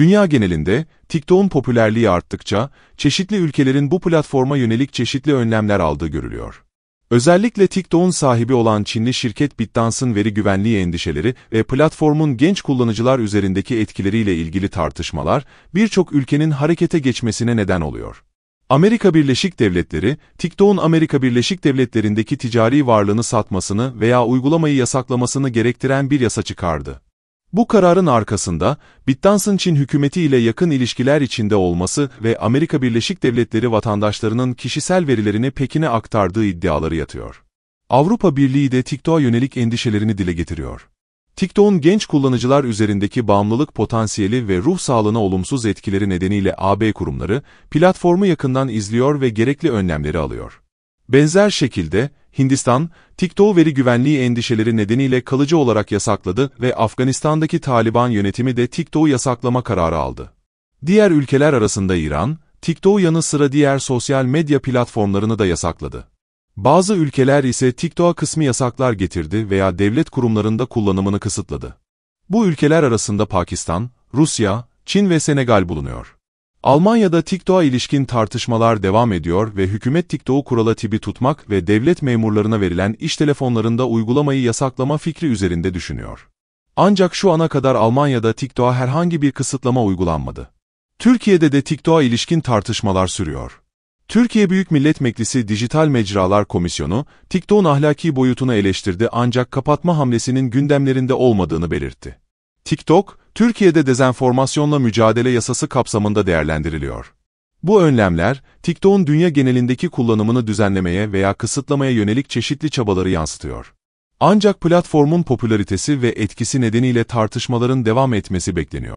Dünya genelinde, TikTok'un popülerliği arttıkça, çeşitli ülkelerin bu platforma yönelik çeşitli önlemler aldığı görülüyor. Özellikle TikTok'un sahibi olan Çinli şirket BitDance'ın veri güvenliği endişeleri ve platformun genç kullanıcılar üzerindeki etkileriyle ilgili tartışmalar, birçok ülkenin harekete geçmesine neden oluyor. Amerika Birleşik Devletleri, TikTok'un Amerika Birleşik Devletleri'ndeki ticari varlığını satmasını veya uygulamayı yasaklamasını gerektiren bir yasa çıkardı. Bu kararın arkasında, Bittanson Çin hükümeti ile yakın ilişkiler içinde olması ve Amerika Birleşik Devletleri vatandaşlarının kişisel verilerini Pekin'e aktardığı iddiaları yatıyor. Avrupa Birliği de TikTok'a yönelik endişelerini dile getiriyor. TikTok'un genç kullanıcılar üzerindeki bağımlılık potansiyeli ve ruh sağlığına olumsuz etkileri nedeniyle AB kurumları, platformu yakından izliyor ve gerekli önlemleri alıyor. Benzer şekilde, Hindistan, TikTok veri güvenliği endişeleri nedeniyle kalıcı olarak yasakladı ve Afganistan'daki Taliban yönetimi de TikTok'u yasaklama kararı aldı. Diğer ülkeler arasında İran, TikTok yanı sıra diğer sosyal medya platformlarını da yasakladı. Bazı ülkeler ise TikTok'a kısmi yasaklar getirdi veya devlet kurumlarında kullanımını kısıtladı. Bu ülkeler arasında Pakistan, Rusya, Çin ve Senegal bulunuyor. Almanya'da TikTok'a ilişkin tartışmalar devam ediyor ve hükümet TikTok'u kurala tibi tutmak ve devlet memurlarına verilen iş telefonlarında uygulamayı yasaklama fikri üzerinde düşünüyor. Ancak şu ana kadar Almanya'da TikTok'a herhangi bir kısıtlama uygulanmadı. Türkiye'de de TikTok'a ilişkin tartışmalar sürüyor. Türkiye Büyük Millet Meclisi Dijital Mecralar Komisyonu, TikTok'un ahlaki boyutunu eleştirdi ancak kapatma hamlesinin gündemlerinde olmadığını belirtti. TikTok, Türkiye'de dezenformasyonla mücadele yasası kapsamında değerlendiriliyor. Bu önlemler, TikTok'un dünya genelindeki kullanımını düzenlemeye veya kısıtlamaya yönelik çeşitli çabaları yansıtıyor. Ancak platformun popülaritesi ve etkisi nedeniyle tartışmaların devam etmesi bekleniyor.